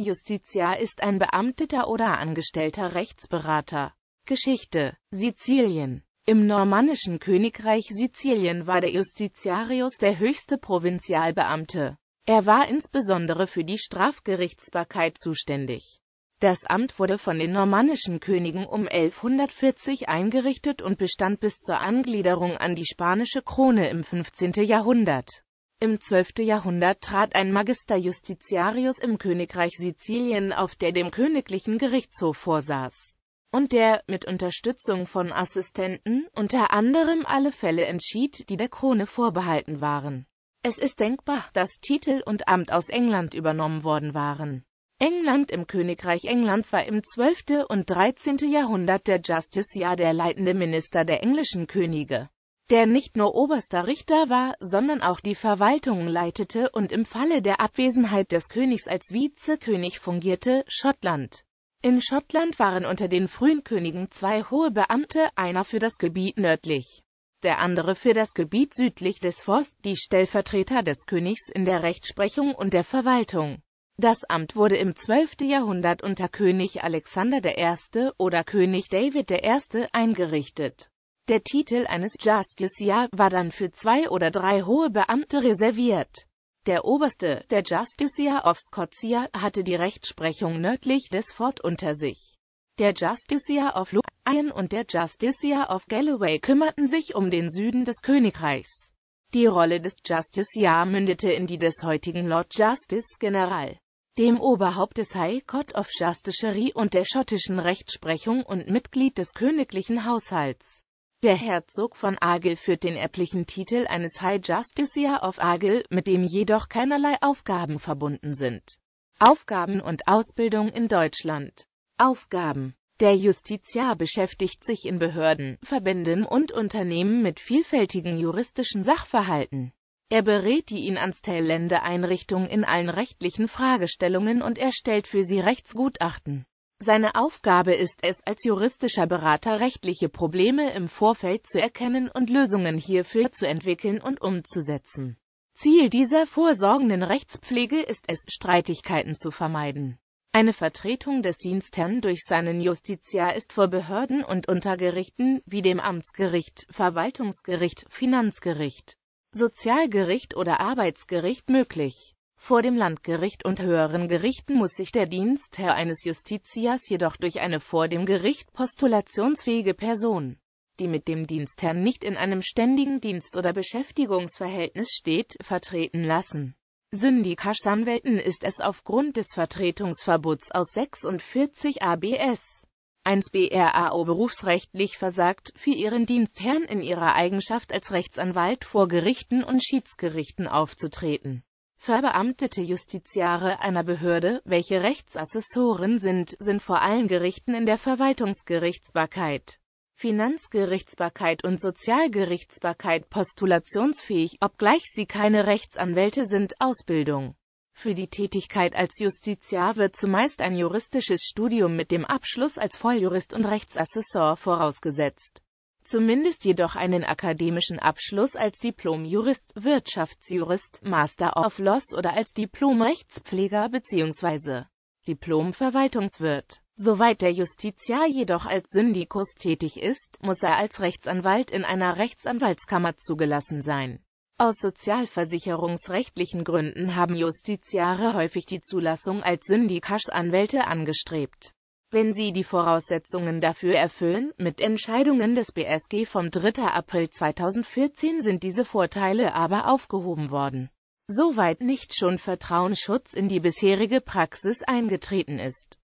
Justitia ist ein beamteter oder angestellter Rechtsberater. Geschichte Sizilien Im normannischen Königreich Sizilien war der Justitiarius der höchste Provinzialbeamte. Er war insbesondere für die Strafgerichtsbarkeit zuständig. Das Amt wurde von den normannischen Königen um 1140 eingerichtet und bestand bis zur Angliederung an die spanische Krone im 15. Jahrhundert. Im 12. Jahrhundert trat ein Magister Justitiarius im Königreich Sizilien auf, der dem königlichen Gerichtshof vorsaß und der, mit Unterstützung von Assistenten, unter anderem alle Fälle entschied, die der Krone vorbehalten waren. Es ist denkbar, dass Titel und Amt aus England übernommen worden waren. England im Königreich England war im 12. und 13. Jahrhundert der Justiciar der leitende Minister der englischen Könige der nicht nur oberster Richter war, sondern auch die Verwaltung leitete und im Falle der Abwesenheit des Königs als Vizekönig fungierte, Schottland. In Schottland waren unter den frühen Königen zwei hohe Beamte, einer für das Gebiet nördlich, der andere für das Gebiet südlich des Forth, die Stellvertreter des Königs in der Rechtsprechung und der Verwaltung. Das Amt wurde im 12. Jahrhundert unter König Alexander I. oder König David I. eingerichtet. Der Titel eines Justiciar war dann für zwei oder drei hohe Beamte reserviert. Der oberste, der Justiciar of Scotia, hatte die Rechtsprechung nördlich des Fort unter sich. Der Justiciar of Lyon und der Justiciar of Galloway kümmerten sich um den Süden des Königreichs. Die Rolle des Justiciar mündete in die des heutigen Lord Justice General, dem Oberhaupt des High Court of Justiciary und der schottischen Rechtsprechung und Mitglied des königlichen Haushalts. Der Herzog von Agel führt den erblichen Titel eines High Justiciar of Agel, mit dem jedoch keinerlei Aufgaben verbunden sind. Aufgaben und Ausbildung in Deutschland Aufgaben Der Justiziar beschäftigt sich in Behörden, Verbänden und Unternehmen mit vielfältigen juristischen Sachverhalten. Er berät die ihn anstellende Einrichtung in allen rechtlichen Fragestellungen und erstellt für sie Rechtsgutachten. Seine Aufgabe ist es, als juristischer Berater rechtliche Probleme im Vorfeld zu erkennen und Lösungen hierfür zu entwickeln und umzusetzen. Ziel dieser vorsorgenden Rechtspflege ist es, Streitigkeiten zu vermeiden. Eine Vertretung des Dienstherrn durch seinen Justiziar ist vor Behörden und Untergerichten, wie dem Amtsgericht, Verwaltungsgericht, Finanzgericht, Sozialgericht oder Arbeitsgericht möglich. Vor dem Landgericht und höheren Gerichten muss sich der Dienstherr eines Justitias jedoch durch eine vor dem Gericht postulationsfähige Person, die mit dem Dienstherrn nicht in einem ständigen Dienst- oder Beschäftigungsverhältnis steht, vertreten lassen. Syndikasanwälten ist es aufgrund des Vertretungsverbots aus 46 ABS 1 BRAO berufsrechtlich versagt, für ihren Dienstherrn in ihrer Eigenschaft als Rechtsanwalt vor Gerichten und Schiedsgerichten aufzutreten. Verbeamtete Justiziare einer Behörde, welche Rechtsassessoren sind, sind vor allen Gerichten in der Verwaltungsgerichtsbarkeit, Finanzgerichtsbarkeit und Sozialgerichtsbarkeit postulationsfähig, obgleich sie keine Rechtsanwälte sind. Ausbildung Für die Tätigkeit als Justiziar wird zumeist ein juristisches Studium mit dem Abschluss als Volljurist und Rechtsassessor vorausgesetzt zumindest jedoch einen akademischen Abschluss als Diplom-Jurist, Wirtschaftsjurist, Master of Laws oder als Diplom-Rechtspfleger bzw. Diplom-Verwaltungswirt. Soweit der Justiziar jedoch als Syndikus tätig ist, muss er als Rechtsanwalt in einer Rechtsanwaltskammer zugelassen sein. Aus sozialversicherungsrechtlichen Gründen haben Justiziare häufig die Zulassung als Syndikasanwälte angestrebt wenn sie die Voraussetzungen dafür erfüllen. Mit Entscheidungen des BSG vom 3. April 2014 sind diese Vorteile aber aufgehoben worden. Soweit nicht schon Vertrauensschutz in die bisherige Praxis eingetreten ist.